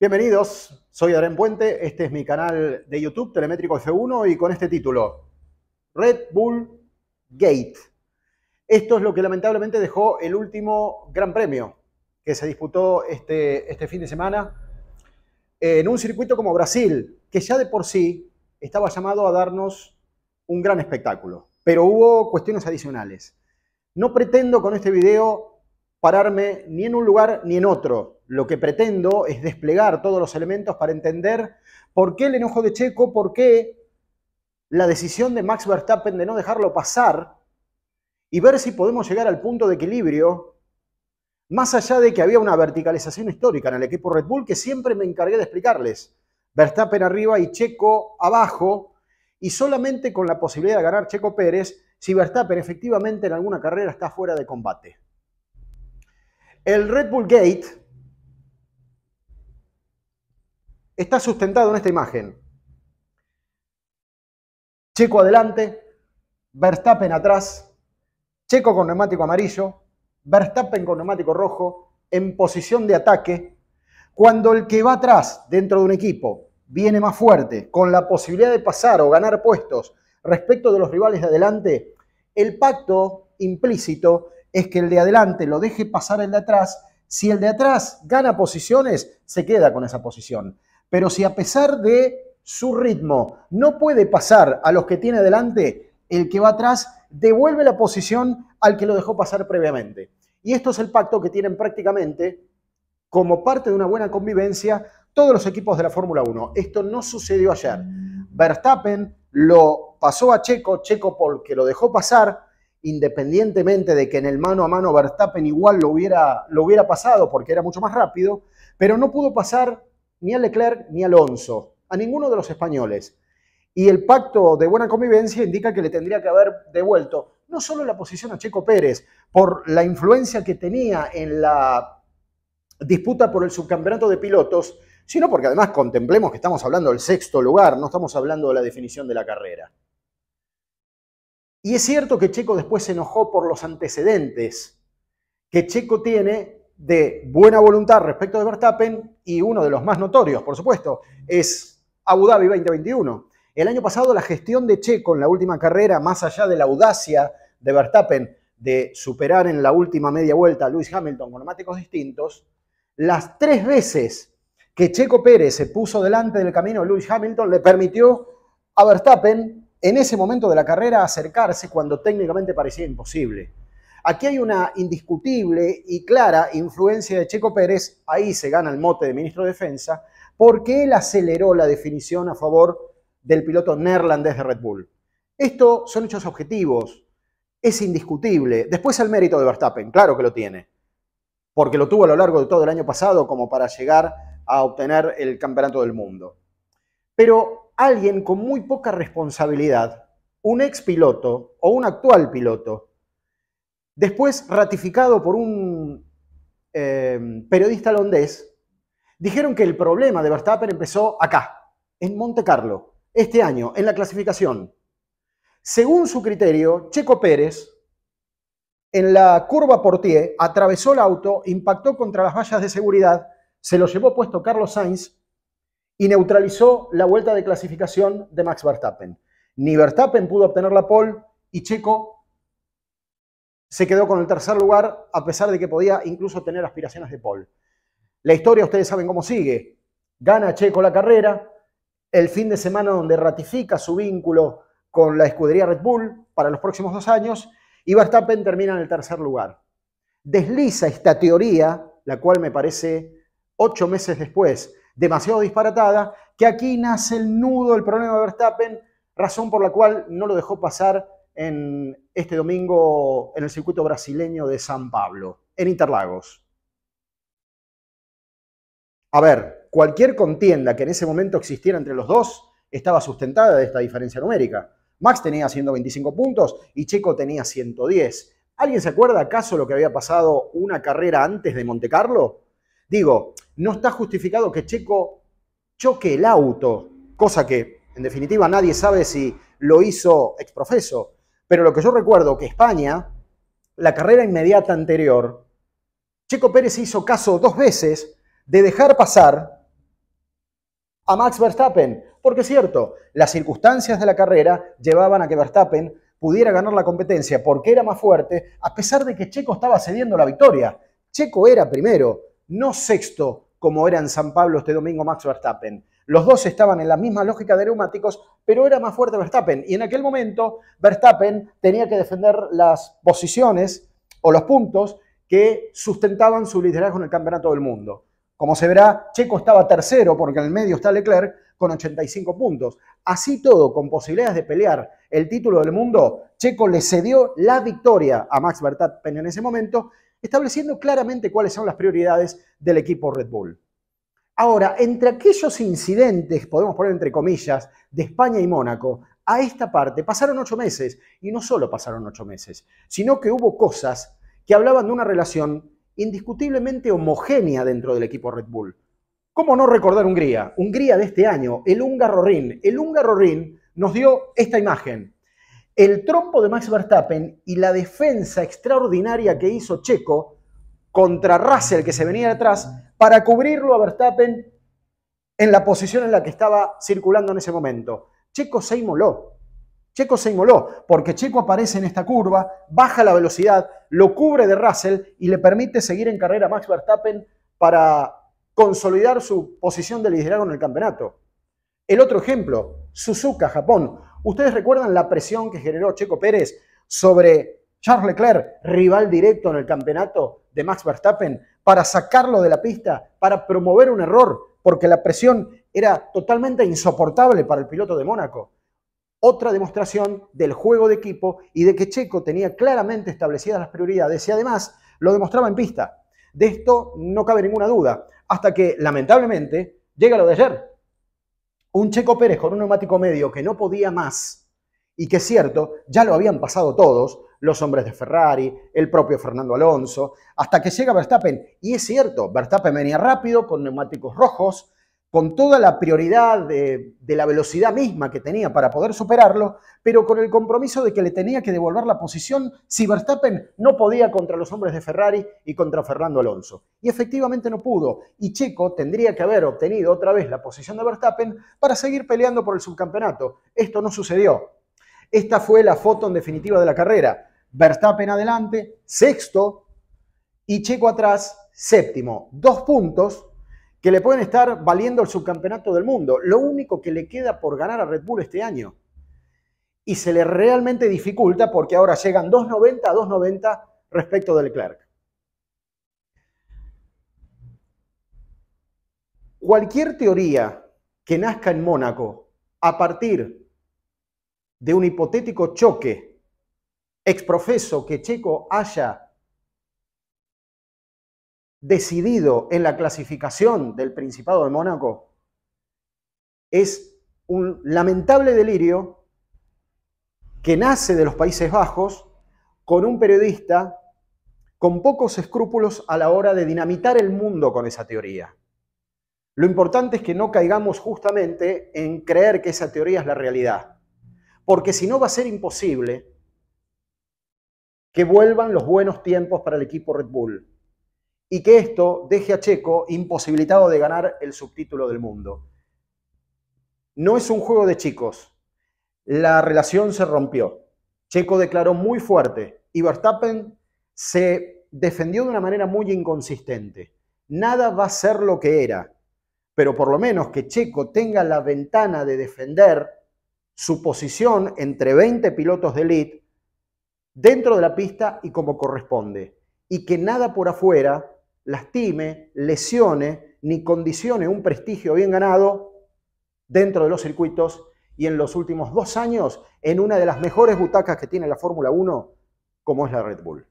Bienvenidos, soy Adrián Puente, este es mi canal de YouTube Telemétrico F1 y con este título, Red Bull Gate. Esto es lo que lamentablemente dejó el último Gran Premio que se disputó este, este fin de semana en un circuito como Brasil, que ya de por sí estaba llamado a darnos un gran espectáculo, pero hubo cuestiones adicionales. No pretendo con este video pararme ni en un lugar ni en otro, lo que pretendo es desplegar todos los elementos para entender por qué el enojo de Checo, por qué la decisión de Max Verstappen de no dejarlo pasar y ver si podemos llegar al punto de equilibrio, más allá de que había una verticalización histórica en el equipo Red Bull que siempre me encargué de explicarles. Verstappen arriba y Checo abajo, y solamente con la posibilidad de ganar Checo Pérez si Verstappen efectivamente en alguna carrera está fuera de combate. El Red Bull Gate está sustentado en esta imagen. Checo adelante, Verstappen atrás, Checo con neumático amarillo, Verstappen con neumático rojo, en posición de ataque. Cuando el que va atrás dentro de un equipo viene más fuerte, con la posibilidad de pasar o ganar puestos respecto de los rivales de adelante, el pacto implícito es que el de adelante lo deje pasar el de atrás. Si el de atrás gana posiciones, se queda con esa posición. Pero si a pesar de su ritmo no puede pasar a los que tiene delante, el que va atrás devuelve la posición al que lo dejó pasar previamente. Y esto es el pacto que tienen prácticamente como parte de una buena convivencia todos los equipos de la Fórmula 1. Esto no sucedió ayer. Verstappen lo pasó a Checo, Checo porque lo dejó pasar, independientemente de que en el mano a mano Verstappen igual lo hubiera, lo hubiera pasado porque era mucho más rápido, pero no pudo pasar ni a Leclerc ni a Alonso, a ninguno de los españoles. Y el pacto de buena convivencia indica que le tendría que haber devuelto no solo la posición a Checo Pérez por la influencia que tenía en la disputa por el subcampeonato de pilotos, sino porque además contemplemos que estamos hablando del sexto lugar, no estamos hablando de la definición de la carrera. Y es cierto que Checo después se enojó por los antecedentes que Checo tiene de buena voluntad respecto de Verstappen y uno de los más notorios, por supuesto, es Abu Dhabi 2021. El año pasado la gestión de Checo en la última carrera, más allá de la audacia de Verstappen de superar en la última media vuelta a Lewis Hamilton con neumáticos distintos, las tres veces que Checo Pérez se puso delante del camino de Lewis Hamilton le permitió a Verstappen en ese momento de la carrera acercarse cuando técnicamente parecía imposible. Aquí hay una indiscutible y clara influencia de Checo Pérez, ahí se gana el mote de ministro de Defensa, porque él aceleró la definición a favor del piloto neerlandés de Red Bull. Esto son hechos objetivos, es indiscutible. Después el mérito de Verstappen, claro que lo tiene, porque lo tuvo a lo largo de todo el año pasado como para llegar a obtener el campeonato del mundo. Pero alguien con muy poca responsabilidad, un ex piloto o un actual piloto, después ratificado por un eh, periodista londés, dijeron que el problema de Verstappen empezó acá, en Monte Carlo, este año, en la clasificación. Según su criterio, Checo Pérez, en la curva Portier, atravesó el auto, impactó contra las vallas de seguridad, se lo llevó puesto Carlos Sainz y neutralizó la vuelta de clasificación de Max Verstappen. Ni Verstappen pudo obtener la pole y Checo se quedó con el tercer lugar a pesar de que podía incluso tener aspiraciones de Paul. La historia ustedes saben cómo sigue. Gana Checo la carrera, el fin de semana donde ratifica su vínculo con la escudería Red Bull para los próximos dos años y Verstappen termina en el tercer lugar. Desliza esta teoría, la cual me parece ocho meses después demasiado disparatada, que aquí nace el nudo, del problema de Verstappen, razón por la cual no lo dejó pasar en este domingo en el circuito brasileño de San Pablo, en Interlagos. A ver, cualquier contienda que en ese momento existiera entre los dos estaba sustentada de esta diferencia numérica. Max tenía 125 puntos y Checo tenía 110. ¿Alguien se acuerda acaso lo que había pasado una carrera antes de Monte Carlo? Digo, no está justificado que Checo choque el auto, cosa que en definitiva nadie sabe si lo hizo exprofeso. Pero lo que yo recuerdo que España, la carrera inmediata anterior, Checo Pérez hizo caso dos veces de dejar pasar a Max Verstappen. Porque es cierto, las circunstancias de la carrera llevaban a que Verstappen pudiera ganar la competencia porque era más fuerte, a pesar de que Checo estaba cediendo la victoria. Checo era primero, no sexto, como era en San Pablo este domingo Max Verstappen. Los dos estaban en la misma lógica de neumáticos, pero era más fuerte Verstappen. Y en aquel momento Verstappen tenía que defender las posiciones o los puntos que sustentaban su liderazgo en el Campeonato del Mundo. Como se verá, Checo estaba tercero porque en el medio está Leclerc con 85 puntos. Así todo, con posibilidades de pelear el título del mundo, Checo le cedió la victoria a Max Verstappen en ese momento, estableciendo claramente cuáles son las prioridades del equipo Red Bull. Ahora, entre aquellos incidentes, podemos poner entre comillas, de España y Mónaco, a esta parte pasaron ocho meses. Y no solo pasaron ocho meses, sino que hubo cosas que hablaban de una relación indiscutiblemente homogénea dentro del equipo Red Bull. ¿Cómo no recordar Hungría? Hungría de este año, el húngaro Rin. El húngaro Rin nos dio esta imagen. El trompo de Max Verstappen y la defensa extraordinaria que hizo Checo contra Russell, que se venía detrás, para cubrirlo a Verstappen en la posición en la que estaba circulando en ese momento. Checo se inmoló. Checo se inmoló porque Checo aparece en esta curva, baja la velocidad, lo cubre de Russell y le permite seguir en carrera a Max Verstappen para consolidar su posición de liderazgo en el campeonato. El otro ejemplo, Suzuka, Japón. Ustedes recuerdan la presión que generó Checo Pérez sobre Charles Leclerc, rival directo en el campeonato de Max Verstappen, para sacarlo de la pista, para promover un error, porque la presión era totalmente insoportable para el piloto de Mónaco. Otra demostración del juego de equipo y de que Checo tenía claramente establecidas las prioridades y además lo demostraba en pista. De esto no cabe ninguna duda, hasta que lamentablemente llega lo de ayer. Un Checo Pérez con un neumático medio que no podía más y que es cierto, ya lo habían pasado todos, los hombres de Ferrari, el propio Fernando Alonso, hasta que llega Verstappen. Y es cierto, Verstappen venía rápido, con neumáticos rojos, con toda la prioridad de, la velocidad misma que tenía para poder superarlo, pero con el compromiso de que le tenía que devolver la posición si Verstappen no podía contra los hombres de Ferrari y contra Fernando Alonso. Y efectivamente no pudo, y Checo tendría que haber obtenido otra vez la posición de Verstappen para seguir peleando por el subcampeonato. Esto no sucedió. Esta fue la foto en definitiva de la carrera. Verstappen adelante, sexto, y Checo atrás, séptimo. Dos puntos que le pueden estar valiendo el subcampeonato del mundo. Lo único que le queda por ganar a Red Bull este año. Y se le realmente dificulta porque ahora llegan 2.90 a 2.90 respecto del Leclerc. Cualquier teoría que nazca en Mónaco a partir de un hipotético choque exprofeso que Checo haya decidido en la clasificación del Principado de Mónaco es un lamentable delirio que nace de los Países Bajos con un periodista con pocos escrúpulos a la hora de dinamitar el mundo con esa teoría. Lo importante es que no caigamos justamente en creer que esa teoría es la realidad, porque si no va a ser imposible que vuelvan los buenos tiempos para el equipo Red Bull y que esto deje a Checo imposibilitado de ganar el subtítulo del mundo. No es un juego de chicos. La relación se rompió. Checo declaró muy fuerte y Verstappen se defendió de una manera muy inconsistente. Nada va a ser lo que era, pero por lo menos que Checo tenga la ventana de defender su posición entre 20 pilotos de elite dentro de la pista y como corresponde. Y que nada por afuera lastime, lesione ni condicione un prestigio bien ganado dentro de los circuitos y en los últimos dos años en una de las mejores butacas que tiene la Fórmula 1, como es la Red Bull.